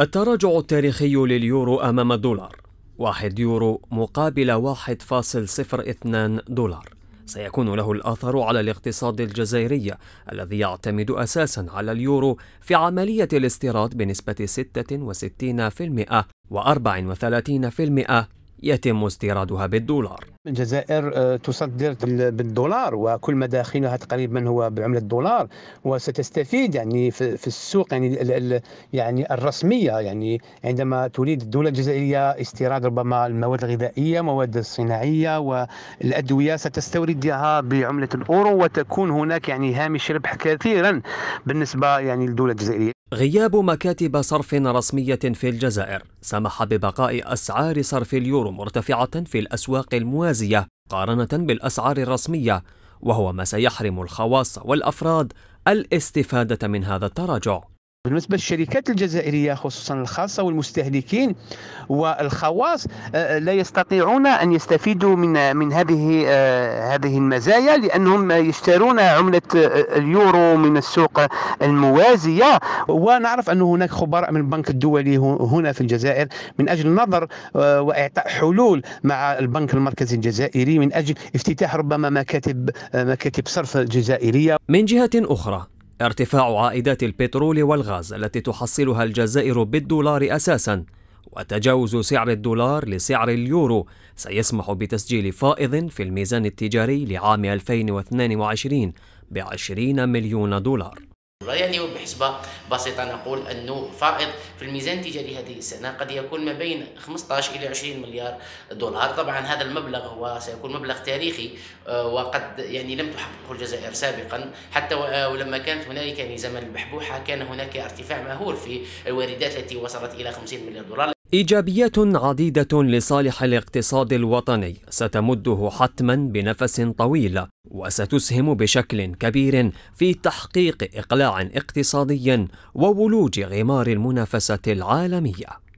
التراجع التاريخي لليورو أمام الدولار واحد يورو مقابل 1.02 دولار سيكون له الأثر على الاقتصاد الجزائري الذي يعتمد أساسا على اليورو في عملية الاستيراد بنسبة 66% و34% يتم استيرادها بالدولار الجزائر آه، تصدر بالدولار وكل مداخلها تقريبا هو بعمله الدولار وستستفيد يعني في السوق يعني يعني الرسميه يعني عندما تريد الدوله الجزائريه استيراد ربما المواد الغذائيه مواد الصناعيه والادويه ستستوردها بعمله الاورو وتكون هناك يعني هامش ربح كثيرا بالنسبه يعني للدوله الجزائريه غياب مكاتب صرف رسمية في الجزائر سمح ببقاء أسعار صرف اليورو مرتفعة في الأسواق الموازية مقارنة بالأسعار الرسمية وهو ما سيحرم الخواص والأفراد الاستفادة من هذا التراجع بالنسبة للشركات الجزائرية خصوصا الخاصة والمستهلكين والخواص آه، آه، لا يستطيعون أن يستفيدوا من آه، من هذه هذه المزايا لأنهم يشترون عملة اليورو من السوق الموازية ونعرف أن هناك خبراء من البنك الدولي هنا في الجزائر من أجل النظر وإعطاء حلول مع البنك المركزي الجزائري من أجل افتتاح ربما مكاتب مكاتب صرف جزائرية من جهة أخرى ارتفاع عائدات البترول والغاز التي تحصلها الجزائر بالدولار أساساً وتجاوز سعر الدولار لسعر اليورو سيسمح بتسجيل فائض في الميزان التجاري لعام 2022 ب 20 مليون دولار يعني وبحسبة بسيطة نقول أنه فائض في الميزان التجاري هذه السنة قد يكون ما بين 15 إلى 20 مليار دولار طبعا هذا المبلغ هو سيكون مبلغ تاريخي آه، وقد يعني لم تحققه الجزائر سابقا حتى آه، ولما كانت هنالك يعني زمن البحبوحة كان هناك ارتفاع مهول في الواردات التي وصلت إلى 50 مليار دولار إيجابيات عديدة لصالح الاقتصاد الوطني ستمده حتما بنفس طويل وستسهم بشكل كبير في تحقيق إقلاع اقتصادي وولوج غمار المنافسة العالمية